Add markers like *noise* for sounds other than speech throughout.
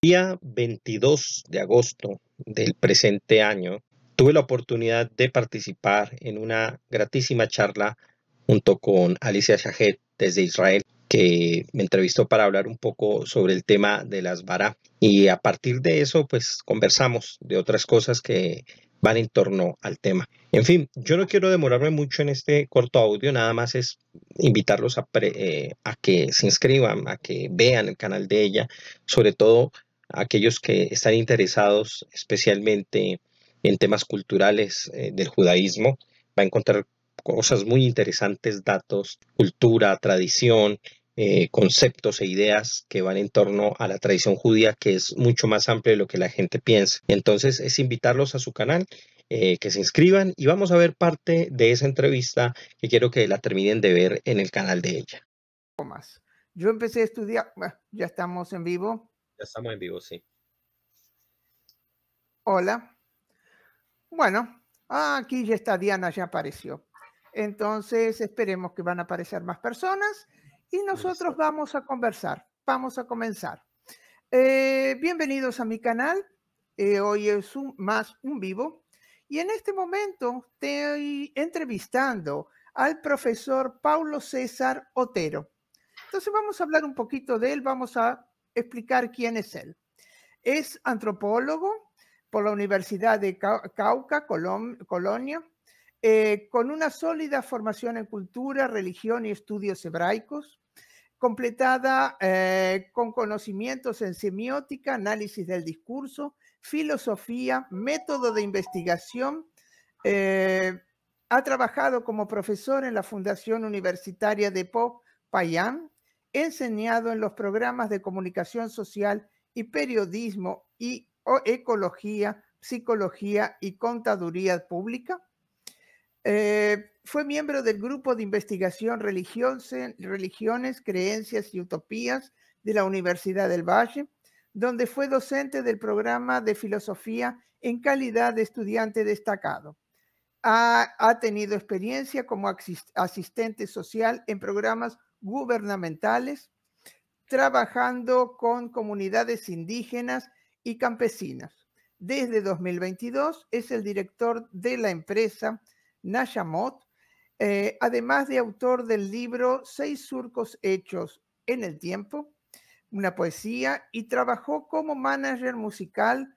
día 22 de agosto del presente año, tuve la oportunidad de participar en una gratísima charla junto con Alicia Shahed desde Israel, que me entrevistó para hablar un poco sobre el tema de las vara. Y a partir de eso, pues conversamos de otras cosas que van en torno al tema. En fin, yo no quiero demorarme mucho en este corto audio, nada más es invitarlos a eh, que se inscriban, a que vean el canal de ella, sobre todo aquellos que están interesados especialmente en temas culturales eh, del judaísmo. Va a encontrar cosas muy interesantes, datos, cultura, tradición, eh, conceptos e ideas que van en torno a la tradición judía, que es mucho más amplio de lo que la gente piensa. Entonces es invitarlos a su canal, eh, que se inscriban y vamos a ver parte de esa entrevista que quiero que la terminen de ver en el canal de ella. Yo empecé a estudiar, ya estamos en vivo. Ya estamos en vivo, sí. Hola. Bueno, aquí ya está Diana, ya apareció. Entonces esperemos que van a aparecer más personas y nosotros vamos a conversar, vamos a comenzar. Eh, bienvenidos a mi canal. Eh, hoy es un, más un vivo y en este momento estoy entrevistando al profesor Paulo César Otero. Entonces vamos a hablar un poquito de él, vamos a explicar quién es él. Es antropólogo por la Universidad de Cauca, Colonia, eh, con una sólida formación en cultura, religión y estudios hebraicos, completada eh, con conocimientos en semiótica, análisis del discurso, filosofía, método de investigación. Eh, ha trabajado como profesor en la Fundación Universitaria de Pop Payán, enseñado en los programas de comunicación social y periodismo y ecología, psicología y contaduría pública. Eh, fue miembro del grupo de investigación Religiones, Creencias y Utopías de la Universidad del Valle, donde fue docente del programa de filosofía en calidad de estudiante destacado. Ha, ha tenido experiencia como asistente social en programas gubernamentales, trabajando con comunidades indígenas y campesinas. Desde 2022 es el director de la empresa Nashamot, eh, además de autor del libro Seis surcos hechos en el tiempo, una poesía, y trabajó como manager musical.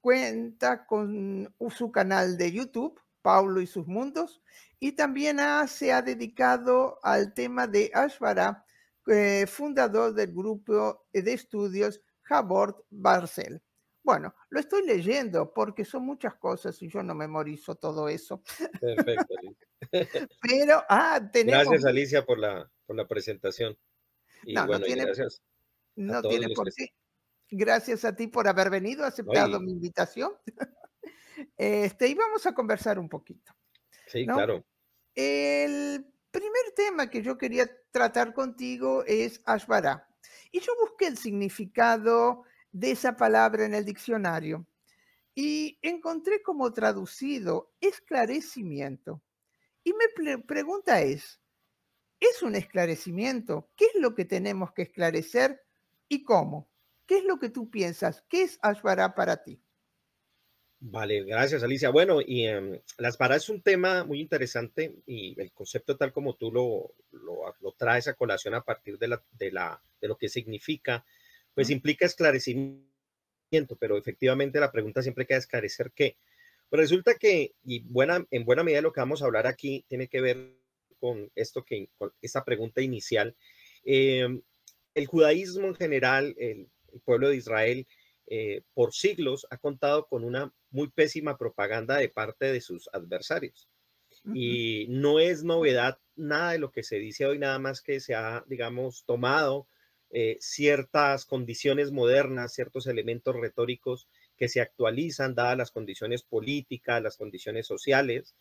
Cuenta con su canal de YouTube, Paulo y sus mundos, y también ah, se ha dedicado al tema de Ashvara, eh, fundador del grupo de estudios Havard Barcel. Bueno, lo estoy leyendo porque son muchas cosas y yo no memorizo todo eso. Perfecto. *laughs* Pero, ah, tenemos... Gracias, Alicia, por la, por la presentación. no, no tiene, no tiene por qué. Gracias a ti por haber venido, aceptado mi invitación. *laughs* este, y vamos a conversar un poquito. Sí, claro. El primer tema que yo quería tratar contigo es Ashvara. Y yo busqué el significado de esa palabra en el diccionario y encontré como traducido esclarecimiento. Y mi pregunta es, ¿es un esclarecimiento? ¿Qué es lo que tenemos que esclarecer y cómo? ¿Qué es lo que tú piensas? ¿Qué es Ashvara para ti? Vale, gracias Alicia. Bueno, y em, las paradas es un tema muy interesante y el concepto tal como tú lo, lo, lo traes a colación a partir de, la, de, la, de lo que significa, pues implica esclarecimiento, pero efectivamente la pregunta siempre queda esclarecer qué. Pues resulta que, y buena, en buena medida lo que vamos a hablar aquí tiene que ver con esto que, con esta pregunta inicial. Em, el judaísmo en general, el, pueblo de Israel, eh, por siglos ha contado con una muy pésima propaganda de parte de sus adversarios. Y no es novedad nada de lo que se dice hoy, nada más que se ha, digamos, tomado eh, ciertas condiciones modernas, ciertos elementos retóricos que se actualizan dadas las condiciones políticas, las condiciones sociales.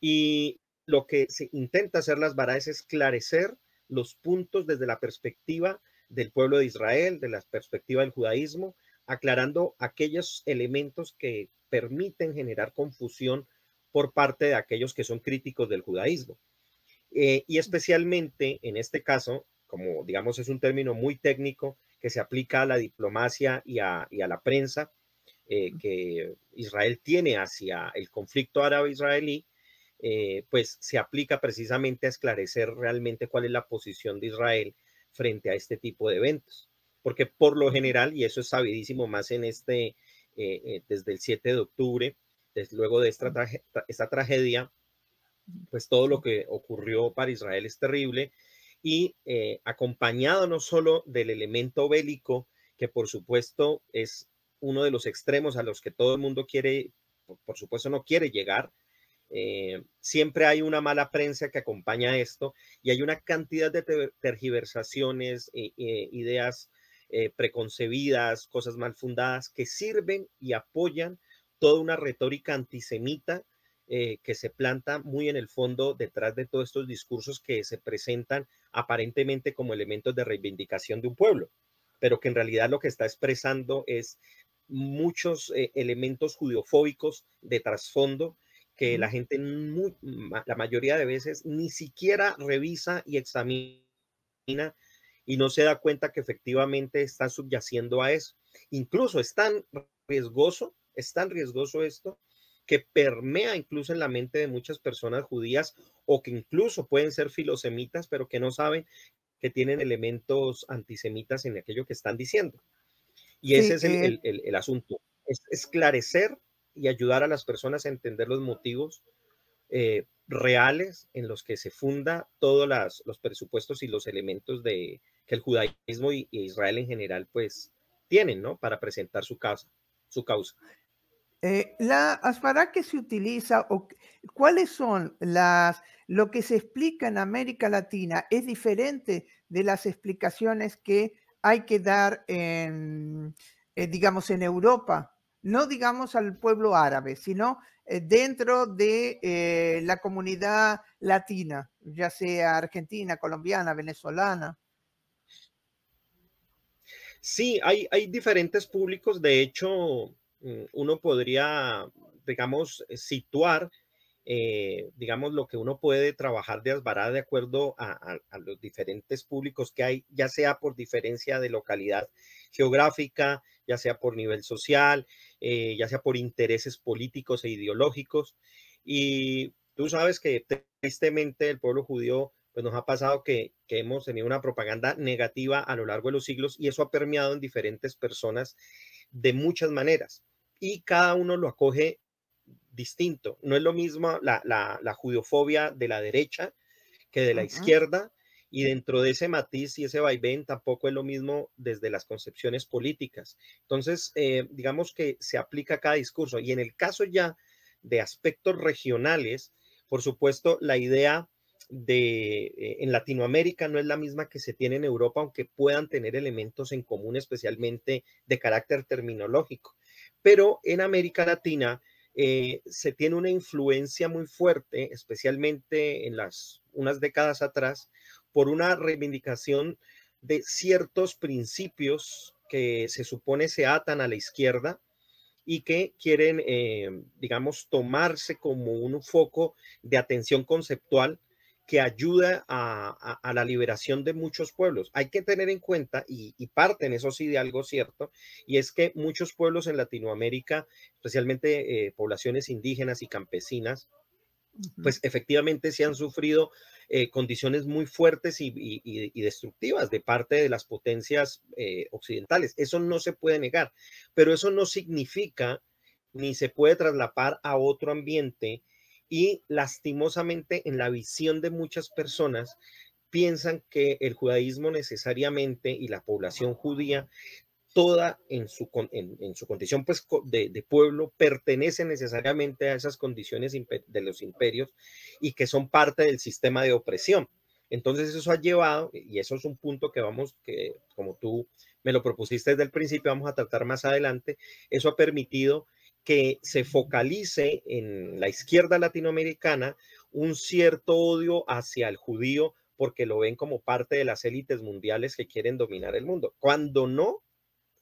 Y lo que se intenta hacer las varas es esclarecer los puntos desde la perspectiva del pueblo de Israel, de la perspectiva del judaísmo, aclarando aquellos elementos que permiten generar confusión por parte de aquellos que son críticos del judaísmo. Eh, y especialmente en este caso, como digamos es un término muy técnico que se aplica a la diplomacia y a, la prensa eh, que Israel tiene hacia el conflicto árabe-israelí, eh, pues se aplica precisamente a esclarecer realmente cuál es la posición de Israel frente a este tipo de eventos. Porque por lo general, y eso es sabidísimo más en este, eh, eh, desde el 7 de octubre, desde luego de esta, tragedia, pues todo lo que ocurrió para Israel es terrible y eh, acompañado no solo del elemento bélico, que por supuesto es uno de los extremos a los que todo el mundo quiere, por supuesto no quiere llegar, siempre hay una mala prensa que acompaña esto y hay una cantidad de tergiversaciones, eh, ideas eh, preconcebidas, cosas mal fundadas, que sirven y apoyan toda una retórica antisemita eh, que se planta muy en el fondo detrás de todos estos discursos que se presentan aparentemente como elementos de reivindicación de un pueblo, pero que en realidad lo que está expresando es muchos eh, elementos judiofóbicos de trasfondo que la gente, la mayoría de veces, ni siquiera revisa y examina y no se da cuenta que efectivamente está subyaciendo a eso. Incluso es tan riesgoso, es tan riesgoso esto que permea incluso en la mente de muchas personas judías o que incluso pueden ser filosemitas, pero que no saben que tienen elementos antisemitas en aquello que están diciendo. Y ese es eh el, asunto, es esclarecer y ayudar a las personas a entender los motivos eh, reales en los que se funda todos los presupuestos y los elementos de, que el judaísmo y, Israel en general pues tienen, ¿no? Para presentar su causa. Su causa. Eh, la asfará que se utiliza, o, ¿cuáles son las, lo que se explica en América Latina? ¿Es diferente de las explicaciones que hay que dar en, eh, digamos, en Europa? No digamos al pueblo árabe, sino eh, dentro de la comunidad latina, ya sea argentina, colombiana, venezolana. Sí, hay, diferentes públicos. De hecho, mm, uno podría, digamos, eh, situar, eh, digamos, lo que uno puede trabajar de Asbará de acuerdo a, los diferentes públicos que hay, ya sea por diferencia de localidad geográfica, ya sea por nivel social, eh, ya sea por intereses políticos e ideológicos. Y tú sabes que tristemente el pueblo judío pues nos ha pasado que, hemos tenido una propaganda negativa a lo largo de los siglos y eso ha permeado en diferentes personas de muchas maneras y cada uno lo acoge distinto. No es lo mismo la, la, judiofobia de la derecha que de la izquierda y dentro de ese matiz y ese vaivén tampoco es lo mismo desde las concepciones políticas. Entonces, eh, digamos que se aplica cada discurso y en el caso ya de aspectos regionales, por supuesto, la idea de, eh, en Latinoamérica no es la misma que se tiene en Europa, aunque puedan tener elementos en común, especialmente de carácter terminológico. Pero en América Latina eh, se tiene una influencia muy fuerte, especialmente en las unas décadas atrás, por una reivindicación de ciertos principios que se supone se atan a la izquierda, y que quieren, eh, digamos, tomarse como un foco de atención conceptual que ayuda a, la liberación de muchos pueblos. Hay que tener en cuenta, y, parte parten eso sí de algo cierto, y es que muchos pueblos en Latinoamérica, especialmente eh, poblaciones indígenas y campesinas, pues efectivamente se han sufrido eh, condiciones muy fuertes y, destructivas de parte de las potencias eh, occidentales. Eso no se puede negar, pero eso no significa ni se puede traslapar a otro ambiente y lastimosamente en la visión de muchas personas piensan que el judaísmo necesariamente y la población judía toda en su, en, su condición pues, de, de, pueblo pertenece necesariamente a esas condiciones de los imperios y que son parte del sistema de opresión. Entonces eso ha llevado, y eso es un punto que vamos, que como tú me lo propusiste desde el principio, vamos a tratar más adelante, eso ha permitido que se focalice en la izquierda latinoamericana un cierto odio hacia el judío porque lo ven como parte de las élites mundiales que quieren dominar el mundo, cuando no,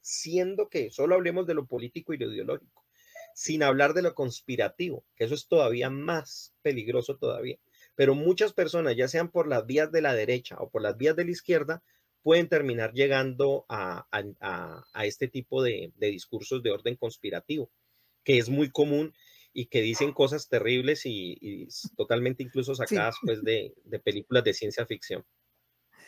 siendo que solo hablemos de lo político y lo ideológico, sin hablar de lo conspirativo, que eso es todavía más peligroso todavía. Pero muchas personas, ya sean por las vías de la derecha o por las vías de la izquierda, pueden terminar llegando a, este tipo de discursos de orden conspirativo que es muy común y que dicen cosas terribles y, totalmente incluso sacadas pues de, películas de ciencia ficción.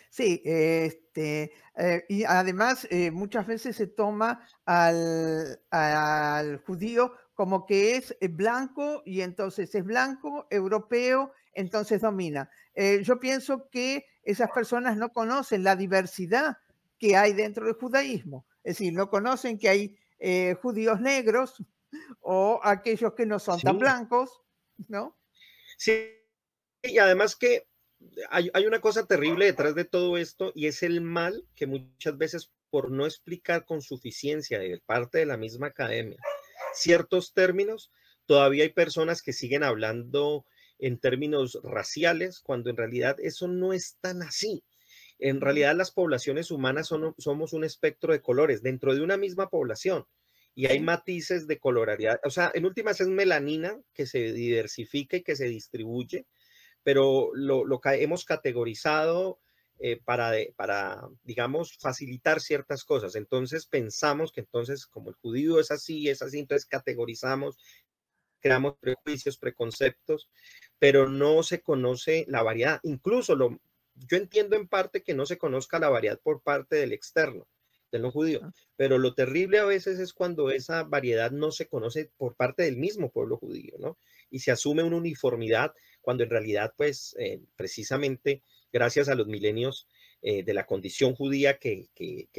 Sí, este, eh, y además eh, muchas veces se toma al, judío como que es eh, blanco y entonces es blanco, europeo, entonces domina. yo pienso que esas personas no conocen la diversidad que hay dentro del judaísmo, es decir, no conocen que hay judíos negros, o aquellos que no son tan blancos, ¿no? Sí, y además que hay, una cosa terrible detrás de todo esto y es el mal que muchas veces por no explicar con suficiencia de parte de la misma academia ciertos términos, todavía hay personas que siguen hablando en términos raciales cuando en realidad eso no es tan así. En realidad las poblaciones humanas somos un espectro de colores dentro de una misma población y hay matices de coloraridad. O sea, en últimas es melanina que se diversifica y que se distribuye, pero lo, que hemos categorizado eh, para, para, digamos, facilitar ciertas cosas. Entonces pensamos que entonces, como el judío es así, es así, entonces categorizamos, creamos prejuicios, preconceptos, pero no se conoce la variedad. Incluso lo, yo entiendo en parte que no se conozca la variedad por parte del externo de judío. Pero lo terrible a veces es cuando esa variedad no se conoce por parte del mismo pueblo judío, ¿no? Y se asume una uniformidad cuando en realidad, pues, eh, precisamente gracias a los milenios eh, de la condición judía que,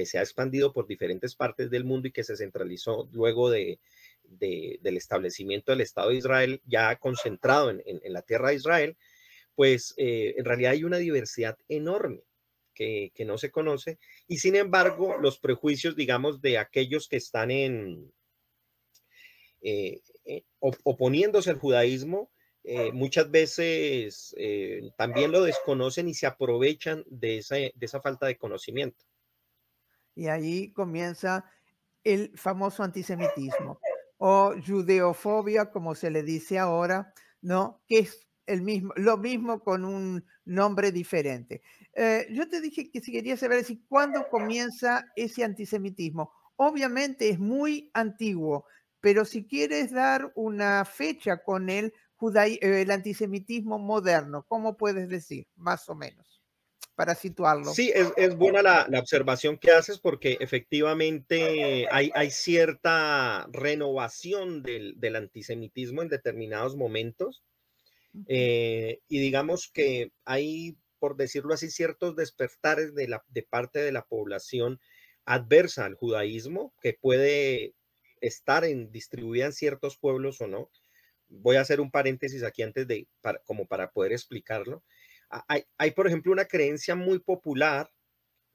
se ha expandido por diferentes partes del mundo y que se centralizó luego de, del establecimiento del Estado de Israel, ya concentrado en, la tierra de Israel, pues eh, en realidad hay una diversidad enorme que, no se conoce, y sin embargo los prejuicios, digamos, de aquellos que están en, eh, eh, oponiéndose al judaísmo, eh, muchas veces también lo desconocen y se aprovechan de esa, de esa falta de conocimiento. Y ahí comienza el famoso antisemitismo o judeofobia, como se le dice ahora, ¿no? Que es el mismo, lo mismo con un nombre diferente. Eh, yo te dije que si querías saber si cuándo comienza ese antisemitismo. Obviamente es muy antiguo, pero si quieres dar una fecha con el, eh, el antisemitismo moderno, ¿cómo puedes decir, más o menos, para situarlo? Sí, es, buena la, observación que haces porque efectivamente hay, cierta renovación del, del antisemitismo en determinados momentos eh, y digamos que hay, por decirlo así, ciertos despertares de, la, de parte de la población adversa al judaísmo que puede estar en, distribuida en ciertos pueblos o no. Voy a hacer un paréntesis aquí antes de, como para poder explicarlo. Hay, hay, por ejemplo, una creencia muy popular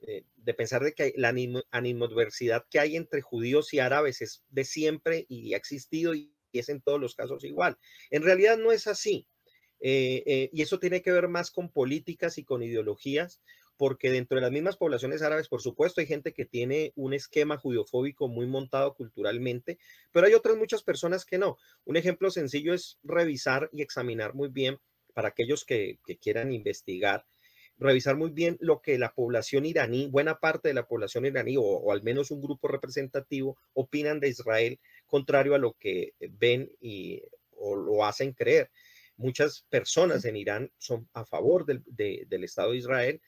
eh, de pensar de que la animadversidad que hay entre judíos y árabes es de siempre y ha existido y es en todos los casos igual. En realidad no es así. Eh, eh, y eso tiene que ver más con políticas y con ideologías, porque dentro de las mismas poblaciones árabes, por supuesto, hay gente que tiene un esquema judiofóbico muy montado culturalmente, pero hay otras muchas personas que no. Un ejemplo sencillo es revisar y examinar muy bien, para aquellos que, quieran investigar, revisar muy bien lo que la población iraní, buena parte de la población iraní, o, al menos un grupo representativo, opinan de Israel, contrario a lo que ven y, o lo hacen creer muchas personas en Irán son a favor del, Estado de Israel,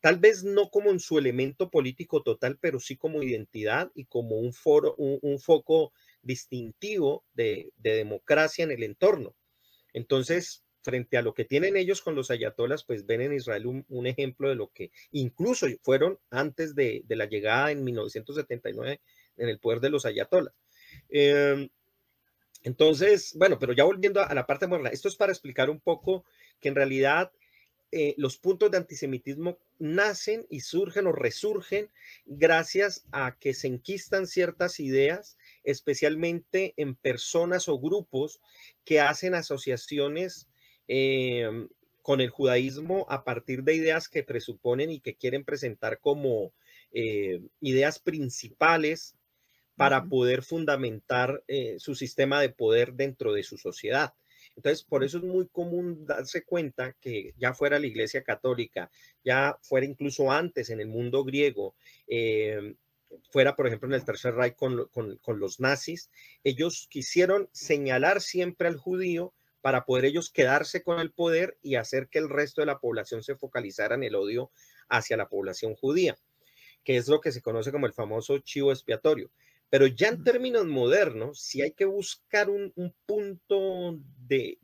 tal vez no como en su elemento político total, pero sí como identidad y como un, foro, un, foco distintivo de, democracia en el entorno. Entonces, frente a lo que tienen ellos con los ayatolas, pues ven en Israel un, ejemplo de lo que incluso fueron antes de, la llegada en 1979 en el poder de los ayatolas. Em, entonces, bueno, pero ya volviendo a, la parte moral, esto es para explicar un poco que en realidad eh, los puntos de antisemitismo nacen y surgen o resurgen gracias a que se enquistan ciertas ideas, especialmente en personas o grupos que hacen asociaciones em, con el judaísmo a partir de ideas que presuponen y que quieren presentar como eh, ideas principales para poder fundamentar eh, su sistema de poder dentro de su sociedad. Entonces, por mm. eso es muy común darse cuenta que ya fuera la Iglesia Católica, ya fuera incluso antes en el mundo griego, em, fuera, por ejemplo, en el Tercer Reich con, con, los nazis, ellos quisieron señalar siempre al judío para poder ellos quedarse con el poder y hacer que el resto de la población se focalizara en el odio hacia la población judía, que es lo que se conoce como el famoso chivo expiatorio. Pero ya en términos modernos, si hay que buscar un, punto de,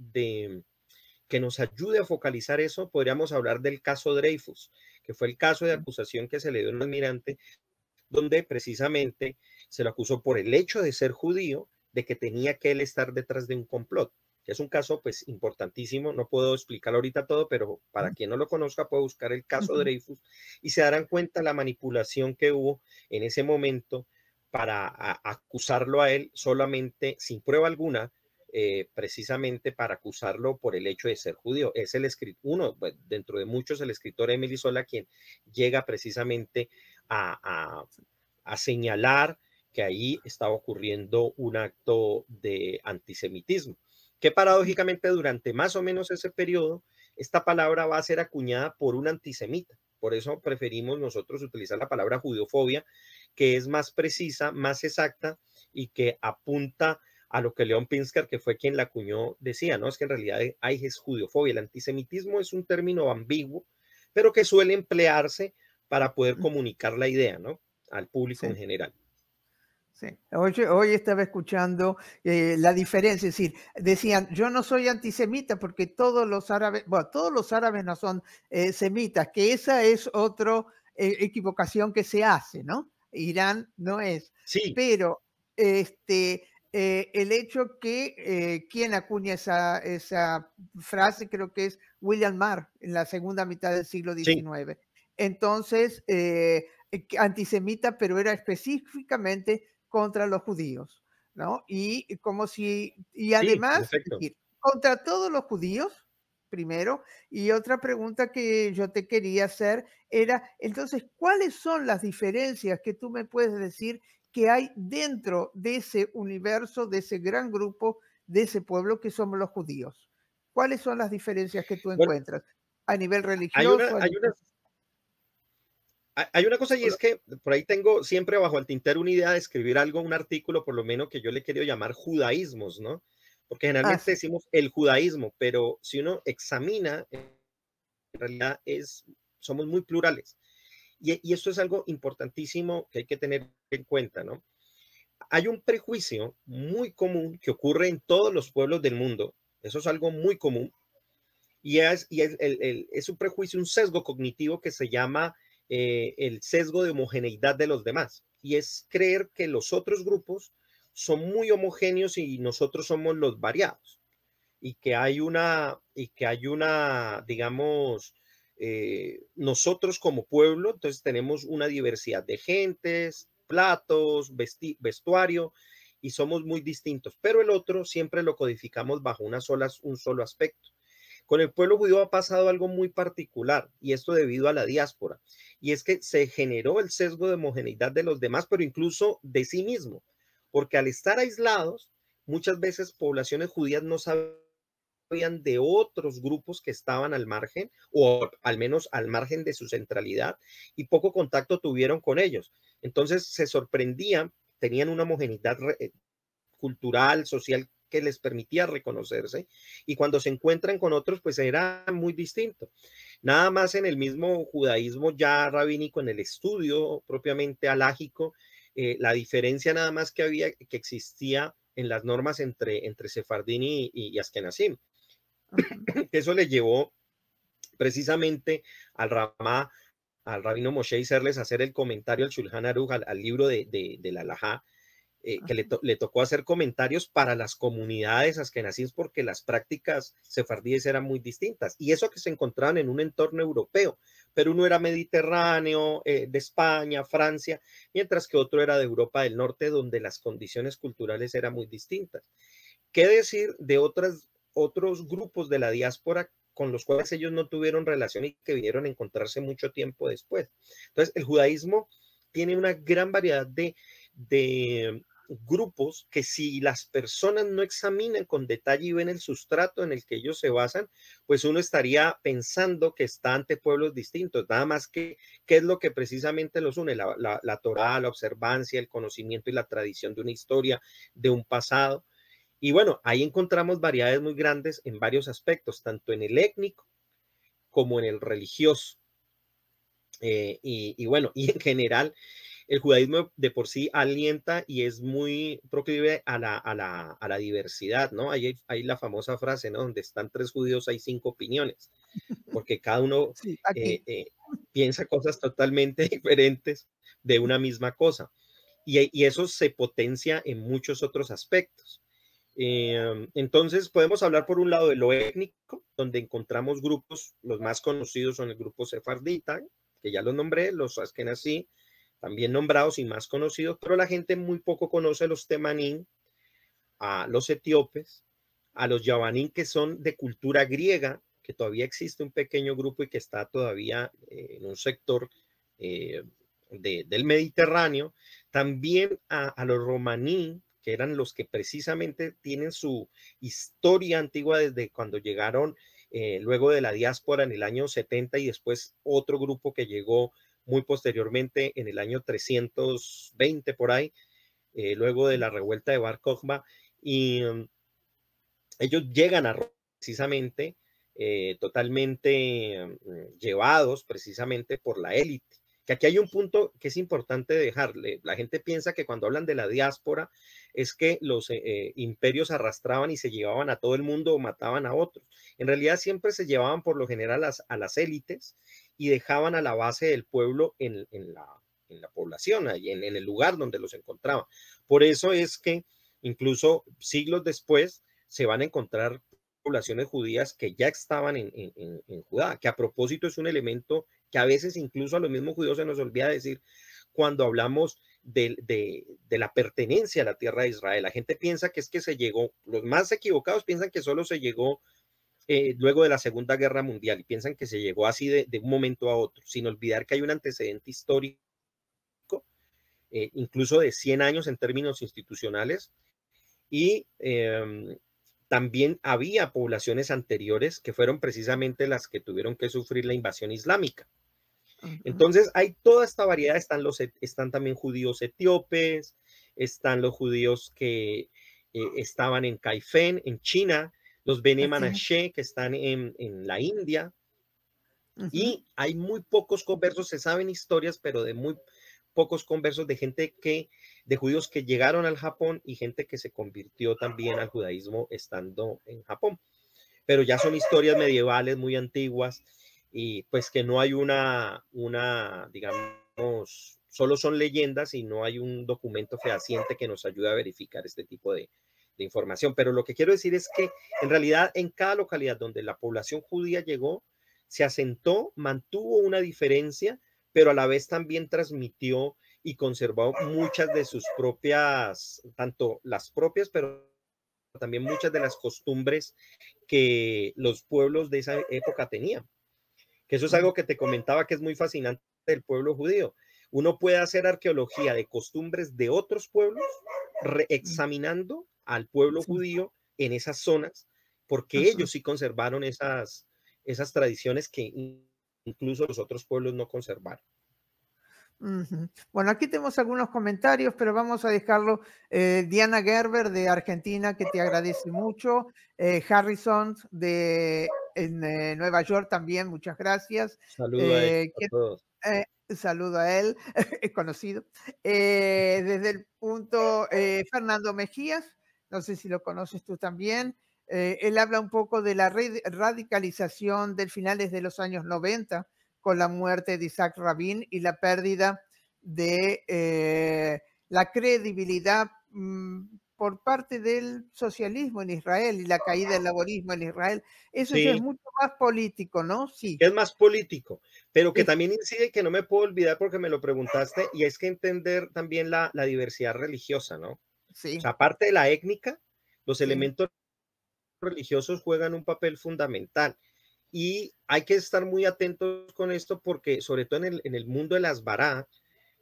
que nos ayude a focalizar eso, podríamos hablar del caso Dreyfus, que fue el caso de acusación que se le dio a un almirante, donde precisamente se lo acusó por el hecho de ser judío, de que tenía que él estar detrás de un complot. Es un caso pues importantísimo, no puedo explicar ahorita todo, pero para quien no lo conozca puede buscar el caso Dreyfus y se darán cuenta la manipulación que hubo en ese momento para acusarlo a él solamente sin prueba alguna, eh, precisamente para acusarlo por el hecho de ser judío. Es el escritor, uno, pues, dentro de muchos, el escritor Emily Sola quien llega precisamente a, a señalar que ahí estaba ocurriendo un acto de antisemitismo, que paradójicamente durante más o menos ese periodo, esta palabra va a ser acuñada por un antisemita. Por eso preferimos nosotros utilizar la palabra judiofobia que es más precisa, más exacta y que apunta a lo que León Pinsker, que fue quien la acuñó, decía, ¿no? Es que en realidad hay judiofobia. El antisemitismo es un término ambiguo, pero que suele emplearse para poder comunicar la idea, ¿no? Al público en general. Sí. Hoy, estaba escuchando eh, la diferencia, es decir, decían, yo no soy antisemita porque todos los árabes, bueno, todos los árabes no son eh, semitas, que esa es otra eh, equivocación que se hace, ¿no? Irán no es. Sí. Pero este, eh, el hecho que eh, quien acuña esa, esa frase creo que es William Marr en la segunda mitad del siglo XIX. Entonces, eh, antisemita, pero era específicamente contra los judíos, ¿no? Y como si, y además, contra todos los judíos, primero. Y otra pregunta que yo te quería hacer era, entonces, ¿cuáles son las diferencias que tú me puedes decir que hay dentro de ese universo, de ese gran grupo, de ese pueblo que somos los judíos? ¿Cuáles son las diferencias que tú encuentras a nivel religioso? Hay una, hay una, cosa y es que por ahí tengo siempre bajo el tintero una idea de escribir algo, un artículo por lo menos que yo le quería llamar judaísmos, ¿no? porque generalmente decimos el judaísmo, pero si uno examina, en realidad es, somos muy plurales. Y, y esto es algo importantísimo que hay que tener en cuenta, ¿no? Hay un prejuicio muy común que ocurre en todos los pueblos del mundo, eso es algo muy común, y es, y es, un prejuicio, un sesgo cognitivo que se llama eh, el sesgo de homogeneidad de los demás, y es creer que los otros grupos son muy homogéneos y nosotros somos los variados. Y que hay una, y que hay una, digamos, eh, nosotros como pueblo, entonces tenemos una diversidad de gentes, platos, vestuario, y somos muy distintos. Pero el otro siempre lo codificamos bajo un solo aspecto. Con el pueblo judío ha pasado algo muy particular, y esto debido a la diáspora, y es que se generó el sesgo de homogeneidad de los demás, pero incluso de sí mismo porque al estar aislados, muchas veces poblaciones judías no sabían de otros grupos que estaban al margen o al menos al margen de su centralidad y poco contacto tuvieron con ellos. Entonces se sorprendían, tenían una homogeneidad eh, cultural, social que les permitía reconocerse y cuando se encuentran con otros pues era muy distinto. Nada más en el mismo judaísmo ya rabínico, en el estudio propiamente alágico, eh, la diferencia nada más que había, que existía en las normas entre, entre y, y, *clears throat* Eso le llevó precisamente al Ramá, al rabino Moshe Serles a hacer el comentario al Shulhan Aruj, al, libro de, de, de la eh, que le, tocó hacer comentarios para las comunidades askenazíes porque las prácticas sefardíes eran muy distintas. Y eso que se encontraban en un entorno europeo, pero uno era mediterráneo, eh, de España, Francia, mientras que otro era de Europa del Norte, donde las condiciones culturales eran muy distintas. ¿Qué decir de otras, otros grupos de la diáspora con los cuales ellos no tuvieron relación y que vinieron a encontrarse mucho tiempo después? Entonces, el judaísmo tiene una gran variedad de, grupos que si las personas no examinan con detalle y ven el sustrato en el que ellos se basan, pues uno estaría pensando que está ante pueblos distintos, nada más que qué es lo que precisamente los une, la, la, la Torah, la observancia, el conocimiento y la tradición de una historia, de un pasado. Y bueno, ahí encontramos variedades muy grandes en varios aspectos, tanto en el étnico como en el religioso. Eh, y, y bueno, y en general, el judaísmo de por sí alienta y es muy proclive a la, diversidad, ¿no? Hay, hay, la famosa frase, ¿no? Donde están tres judíos hay cinco opiniones, porque cada uno *laughs* eh, eh, piensa cosas totalmente *laughs* diferentes de una misma cosa. Y, eso se potencia en muchos otros aspectos. Em, entonces, podemos hablar por un lado de lo étnico, donde encontramos grupos, los más conocidos son el grupo sefardita, que ya los nombré, los askenazí, también nombrados y más conocidos, pero la gente muy poco conoce a los temanín, a los etíopes, a los yabanín que son de cultura griega, que todavía existe un pequeño grupo y que está todavía eh, en un sector eh, del Mediterráneo, también a, los romaní, que eran los que precisamente tienen su historia antigua desde cuando llegaron eh, luego de la diáspora en el año 70 y después otro grupo que llegó muy posteriormente en el año 320 por ahí, eh, luego de la revuelta de Bar Kokhba, y mm, ellos llegan a Roma precisamente eh, totalmente mm, llevados precisamente por la élite. Que aquí hay un punto que es importante dejarle. La gente piensa que cuando hablan de la diáspora es que los eh, imperios arrastraban y se llevaban a todo el mundo o mataban a otros. En realidad siempre se llevaban por lo general a las élites y dejaban a la base del pueblo en, en, la, población, ahí en, el lugar donde los encontraban. Por eso es que incluso siglos después se van a encontrar poblaciones judías que ya estaban en Judá, que a propósito es un elemento que a veces incluso a los mismos judíos se nos olvida decir cuando hablamos de, de, la pertenencia a la tierra de Israel. La gente piensa que es que se llegó, los más equivocados piensan que solo se llegó eh, luego de la Segunda Guerra Mundial y piensan que se llegó así de, un momento a otro, sin olvidar que hay un antecedente histórico, eh, incluso de 100 años en términos institucionales, y em, también había poblaciones anteriores que fueron precisamente las que tuvieron que sufrir la invasión islámica. Entonces hay toda esta variedad, están, los, están también judíos etíopes, están los judíos que eh, estaban en Caifén, en China, los Bene Manashe, que están en, la India, y hay muy pocos conversos, se saben historias, pero de muy pocos conversos de gente que, de judíos que llegaron al Japón y gente que se convirtió también al judaísmo estando en Japón. Pero ya son historias medievales muy antiguas y pues que no hay una, una digamos, solo son leyendas y no hay un documento fehaciente que nos ayude a verificar este tipo de, información, pero lo que quiero decir es que en realidad en cada localidad donde la población judía llegó, se asentó, mantuvo una diferencia, pero a la vez también transmitió y conservó muchas de sus propias, tanto las propias, pero también muchas de las costumbres que los pueblos de esa época tenían. Que eso es algo que te comentaba que es muy fascinante del pueblo judío. Uno puede hacer arqueología de costumbres de otros pueblos, reexaminando al pueblo judío en esas zonas, porque ellos sí conservaron esas, esas tradiciones que incluso los otros pueblos no conservaron. Bueno, aquí tenemos algunos comentarios, pero vamos a dejarlo. Eh, Diana Gerber de Argentina, que te agradece mucho. Eh, Harrison de eh, Nueva York también, muchas gracias. Saludos a, él, Saludo a él, *laughs* es conocido. desde el punto, Fernando Mejías, no sé si lo conoces tú también. Eh, él habla un poco de la radicalización del finales de los años 90 con la muerte de Isaac Rabin y la pérdida de eh, la credibilidad mm, por parte del socialismo en Israel y la caída del laborismo en Israel. Eso es mucho más político, ¿no? Sí. Es más político, pero que también incide que no me puedo olvidar porque me lo preguntaste y es que entender también la diversidad religiosa, ¿no? aparte de la étnica, los elementos religiosos juegan un papel fundamental. Y hay que estar muy atentos con esto porque, sobre todo en el, mundo de las bará,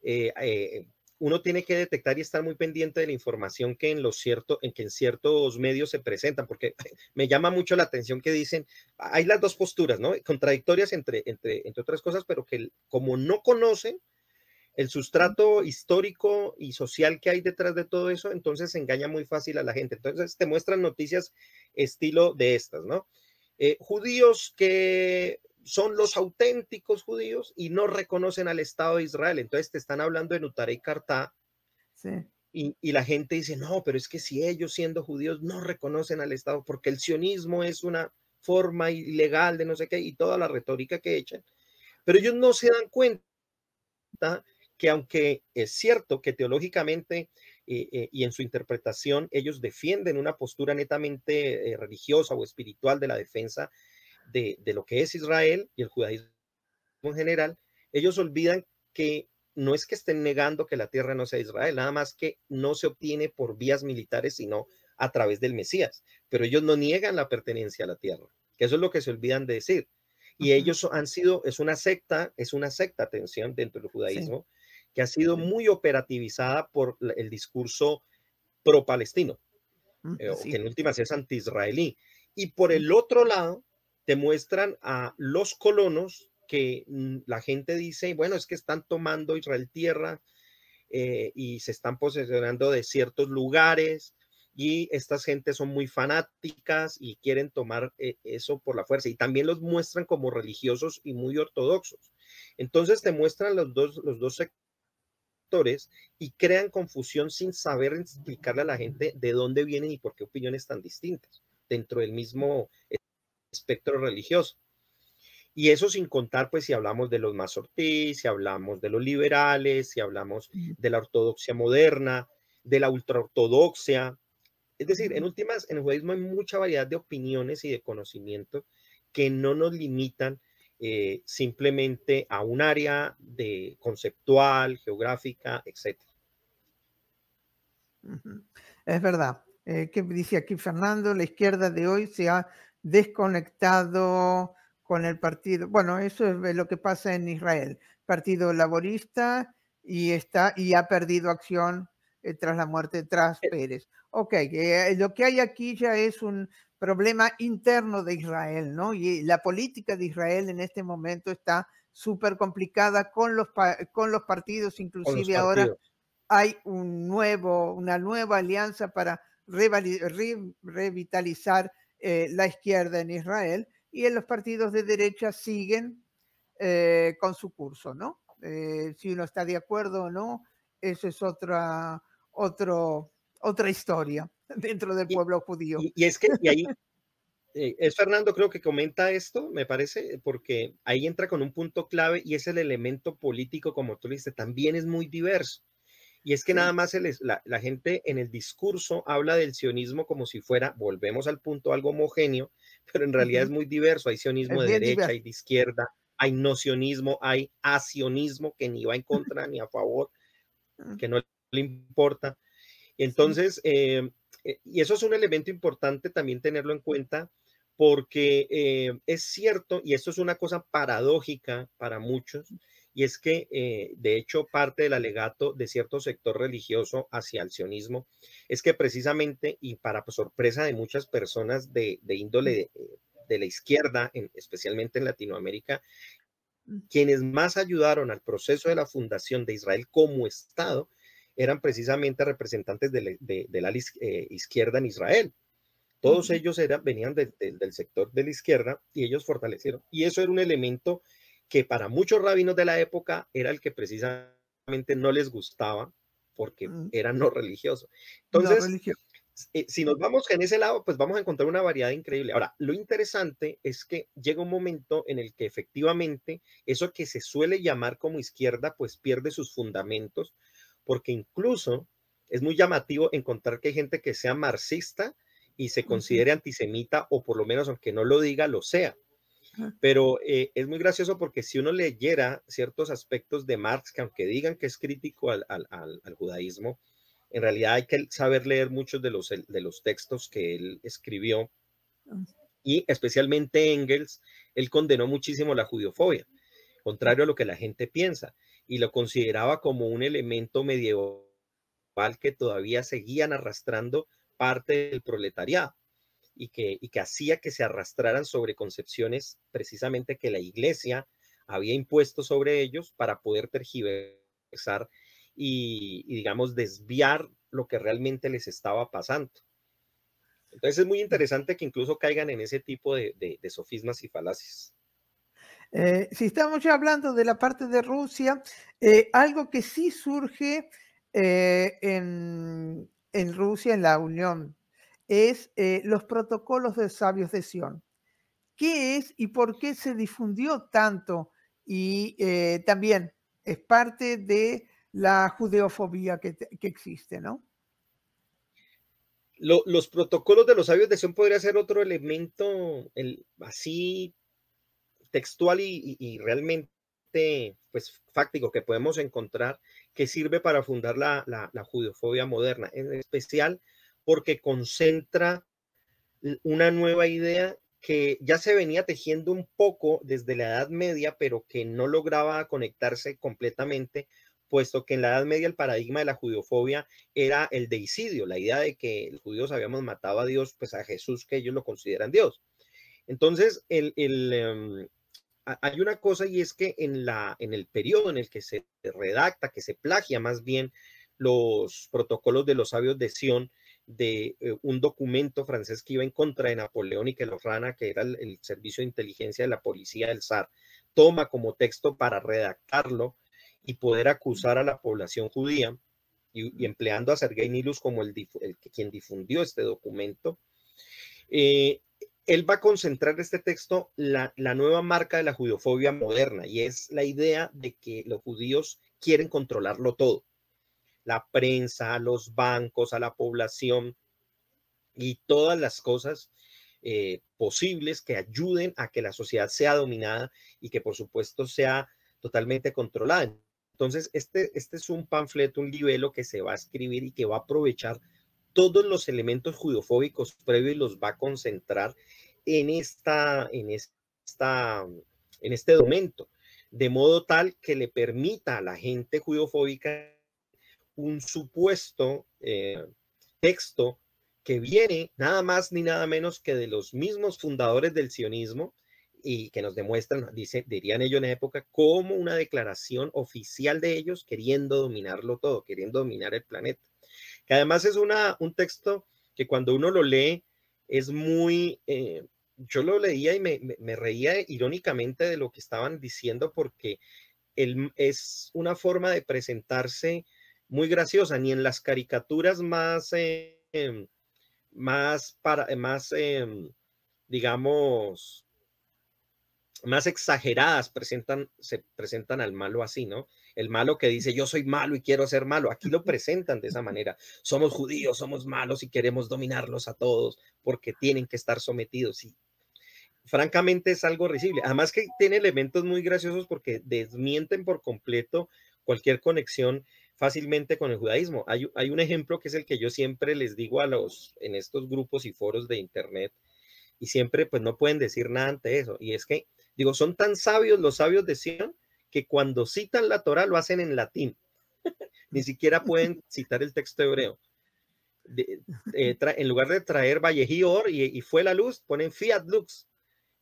eh, eh, uno tiene que detectar y estar muy pendiente de la información que en, lo cierto, en, que en ciertos medios se presentan, porque *laughs* me llama mucho la atención que dicen, hay las dos posturas, ¿no? Contradictorias entre, entre, entre otras cosas, pero que como no conocen, el sustrato histórico y social que hay detrás de todo eso, entonces engaña muy fácil a la gente. Entonces te muestran noticias estilo de estas, ¿no? Eh, judíos que son los auténticos judíos y no reconocen al Estado de Israel. Entonces te están hablando de Nutare y Y, y, la gente dice, no, pero es que si ellos siendo judíos no reconocen al Estado, porque el sionismo es una forma ilegal de no sé qué, y toda la retórica que echan, pero ellos no se dan cuenta que aunque es cierto que teológicamente eh, eh, y en su interpretación ellos defienden una postura netamente eh, religiosa o espiritual de la defensa de, lo que es Israel y el judaísmo en general, ellos olvidan que no es que estén negando que la tierra no sea Israel, nada más que no se obtiene por vías militares, sino a través del Mesías. Pero ellos no niegan la pertenencia a la tierra, que eso es lo que se olvidan de decir. Y ellos han sido, es una secta, es una secta, atención, dentro del judaísmo, que ha sido muy operativizada por el discurso pro-palestino, mm, eh, que en últimas es anti-israelí. Y por el otro lado, te muestran a los colonos que mm, la gente dice, bueno, es que están tomando Israel tierra eh, y se están posesionando de ciertos lugares y estas gentes son muy fanáticas y quieren tomar eh, eso por la fuerza. Y también los muestran como religiosos y muy ortodoxos. Entonces te muestran los dos, los dos y crean confusión sin saber explicarle a la gente de dónde vienen y por qué opiniones tan distintas dentro del mismo espectro religioso. Y eso sin contar, pues, si hablamos de los ortiz si hablamos de los liberales, si hablamos de la ortodoxia moderna, de la ultraortodoxia. Es decir, en últimas, en el judaísmo hay mucha variedad de opiniones y de conocimientos que no nos limitan eh, simplemente a un área de conceptual, geográfica, etc. Es verdad. Eh, qué dice aquí Fernando, la izquierda de hoy se ha desconectado con el partido. Bueno, eso es lo que pasa en Israel. Partido laborista y está y ha perdido acción eh, tras la muerte de Tras Pérez. Ok, lo que hay aquí ya es un, problema interno de Israel, ¿no? Y la política de Israel en este momento está súper complicada con los, con los partidos, inclusive ahora hay un nuevo, una nueva alianza para revitalizar eh, la izquierda en Israel y en los partidos de derecha siguen eh, con su curso, ¿no? Eh, si uno está de acuerdo o no, eso es otra, otro, otra historia. *laughs* dentro del pueblo judío. Y, es que ahí eh, es Fernando creo que comenta esto, me parece, porque ahí entra con un punto clave y es el elemento político, como tú dices, también es muy diverso. Y es que nada más la, gente en el discurso habla del sionismo como si fuera, volvemos al punto, algo homogéneo, pero en realidad es muy diverso. Hay sionismo de derecha, y de izquierda, hay no sionismo, hay asionismo que ni va en contra ni a favor, que no le importa. Entonces, eh, eh, y eso es un elemento importante también tenerlo en cuenta porque eh, es cierto, y esto es una cosa paradójica para muchos, y es que eh, de hecho parte del alegato de cierto sector religioso hacia el sionismo es que precisamente, y para sorpresa de muchas personas de, índole de, la izquierda, especialmente en Latinoamérica, quienes más ayudaron al proceso de la fundación de Israel como Estado eran precisamente representantes de, la, eh, izquierda en Israel. Todos ellos eran, venían del sector de la izquierda y ellos fortalecieron. Y eso era un elemento que para muchos rabinos de la época era el que precisamente no les gustaba porque mm. era no religioso. Entonces, eh, si nos vamos en ese lado, pues vamos a encontrar una variedad increíble. Ahora, lo interesante es que llega un momento en el que efectivamente eso que se suele llamar como izquierda, pues pierde sus fundamentos porque incluso es muy llamativo encontrar que hay gente que sea marxista y se considere antisemita, o por lo menos, aunque no lo diga, lo sea. Pero eh, es muy gracioso porque si uno leyera ciertos aspectos de Marx, que aunque digan que es crítico al, judaísmo, en realidad hay que saber leer muchos de los, de los textos que él escribió. Ah. Y especialmente Engels, él condenó muchísimo la judiofobia, contrario a lo que la gente piensa y lo consideraba como un elemento medieval que todavía seguían arrastrando parte del proletariado y que, y que hacía que se arrastraran sobre concepciones precisamente que la iglesia había impuesto sobre ellos para poder tergiversar y, digamos, desviar lo que realmente les estaba pasando. Entonces es muy interesante que incluso caigan en ese tipo de sofismas y falacias. Eh, si estamos ya hablando de la parte de Rusia, eh, algo que sí surge eh, en, Rusia, en la Unión, es los protocolos de sabios de Sion. ¿Qué es y por qué se difundió tanto? Y también es parte de la judeofobia que, existe, ¿no? los protocolos de los sabios de Sion podría ser otro elemento así textual y, realmente pues, fáctico que podemos encontrar que sirve para fundar la, la, moderna, en especial porque concentra una nueva idea que ya se venía tejiendo un poco desde la Edad Media, pero que no lograba conectarse completamente, puesto que en la Edad Media el paradigma de la judiofobia era el deicidio, la idea de que los judíos habíamos matado a Dios, pues a Jesús, que ellos lo consideran Dios. Entonces, el, em, hay una cosa y es que en, la, en el periodo en el que se redacta, que se plagia más bien los protocolos de los sabios de Sion, de eh, un documento francés que iba en contra de Napoleón y que lo rana, que era el, servicio de inteligencia de la policía del zar, toma como texto para redactarlo y poder acusar a la población judía, y, empleando a Sergei Nilus como el, el, quien difundió este documento, eh, él va a concentrar este texto, la, nueva marca de la judofobia moderna, y es la idea de que los judíos quieren controlarlo todo. La prensa, los bancos, a la población y todas las cosas eh, posibles que ayuden a que la sociedad sea dominada y que por supuesto sea totalmente controlada. Entonces, este, este es un panfleto, un libelo que se va a escribir y que va a aprovechar todos los elementos judofóbicos previos los va a concentrar en, esta, en, esta, en este documento, de modo tal que le permita a la gente judofóbica un supuesto eh, texto que viene nada más ni nada menos que de los mismos fundadores del sionismo y que nos demuestran, dice, dirían ellos en la época, como una declaración oficial de ellos queriendo dominarlo todo, queriendo dominar el planeta que además es una, un texto que cuando uno lo lee es muy, eh, yo lo leía y me, reía irónicamente de lo que estaban diciendo porque es una forma de presentarse muy graciosa, ni en las caricaturas más, eh, em, más, para, eh, más em, digamos, más exageradas presentan, se presentan al malo así, ¿no? el malo que dice yo soy malo y quiero ser malo. Aquí lo *laughs* presentan de esa manera. Somos judíos, somos malos y queremos dominarlos a todos porque tienen que estar sometidos. Y francamente es algo risible. Además que tiene elementos muy graciosos porque desmienten por completo cualquier conexión fácilmente con el judaísmo. Hay, hay un ejemplo que es el que yo siempre les digo a los en estos grupos y foros de internet y siempre pues no pueden decir nada ante eso. Y es que, digo, son tan sabios los sabios de Sion cuando citan la Torah lo hacen en latín. *laughs* Ni siquiera pueden *laughs* citar el texto hebreo. Eh, en lugar de traer Vallejí y, fue la luz, ponen Fiat Lux.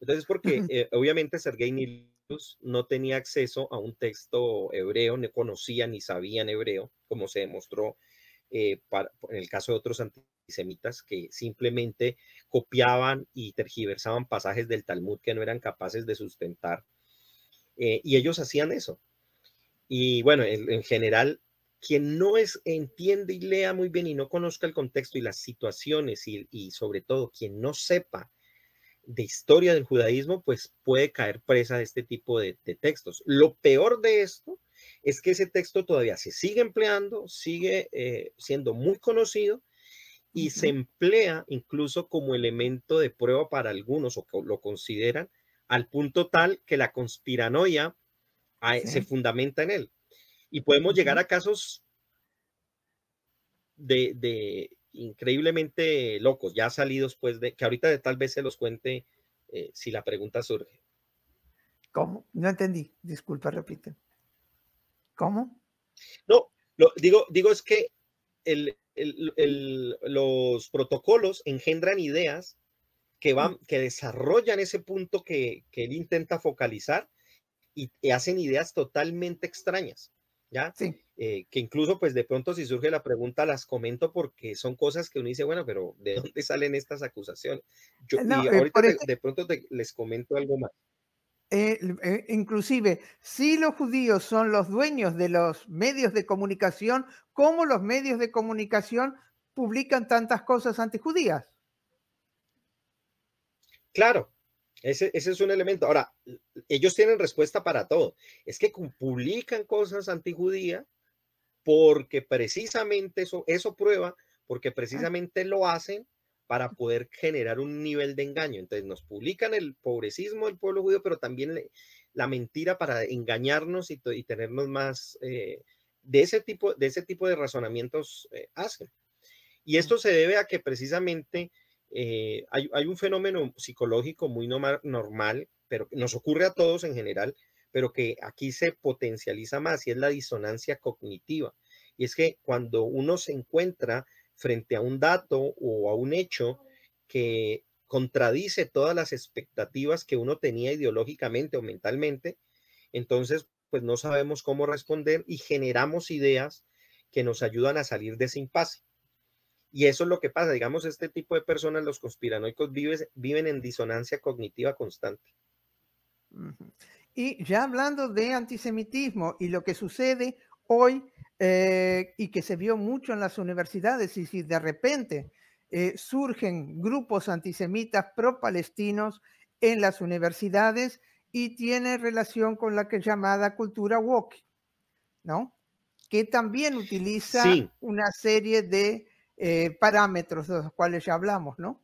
Entonces, porque *laughs* eh, obviamente Sergei Nilus no tenía acceso a un texto hebreo, no conocía ni sabía hebreo, como se demostró eh, en el caso de otros antisemitas que simplemente copiaban y tergiversaban pasajes del Talmud que no eran capaces de sustentar eh, y ellos hacían eso. Y bueno, en, general, quien no es, entiende y lea muy bien y no conozca el contexto y las situaciones y, sobre todo quien no sepa de historia del judaísmo, pues puede caer presa de este tipo de, textos. Lo peor de esto es que ese texto todavía se sigue empleando, sigue eh, siendo muy conocido y se emplea incluso como elemento de prueba para algunos o lo consideran al punto tal que la conspiranoia ah, se fundamenta en él. Y podemos llegar a casos de, increíblemente locos, ya salidos pues de, que ahorita tal vez se los cuente eh, si la pregunta surge. ¿Cómo? No entendí, disculpa, repite. ¿Cómo? No, lo, digo, digo es que los protocolos engendran ideas que, van, que desarrollan ese punto que, él intenta focalizar y, hacen ideas totalmente extrañas, ¿ya? Eh, que incluso pues de pronto si surge la pregunta las comento porque son cosas que uno dice, bueno, pero ¿de *laughs* dónde salen estas acusaciones? Yo, eh, ahorita de pronto les comento algo más. Eh, inclusive, si los judíos son los dueños de los medios de comunicación, ¿cómo los medios de comunicación publican tantas cosas antijudías? Claro, ese, es un elemento. Ahora, ellos tienen respuesta para todo. Es que publican cosas antijudías porque precisamente eso, prueba, porque precisamente lo hacen para poder generar un nivel de engaño. Entonces nos publican el pobrecismo del pueblo judío, pero también la mentira para engañarnos y, tenernos más eh, de ese tipo de ese tipo de razonamientos eh, hacen. Y esto se debe a que precisamente eh, hay, un fenómeno psicológico muy normal, pero que nos ocurre a todos en general, pero que aquí se potencializa más y es la disonancia cognitiva. Y es que cuando uno se encuentra frente a un dato o a un hecho que contradice todas las expectativas que uno tenía ideológicamente o mentalmente, entonces pues no sabemos cómo responder y generamos ideas que nos ayudan a salir de ese impasse. Y eso es lo que pasa, digamos, este tipo de personas, los conspiranoicos, viven en disonancia cognitiva constante. Y ya hablando de antisemitismo y lo que sucede hoy eh, y que se vio mucho en las universidades, y si de repente eh, surgen grupos antisemitas pro-palestinos en las universidades y tiene relación con la que llamada cultura woke, ¿no? Que también utiliza una serie de eh, parámetros de los cuales ya hablamos, ¿no?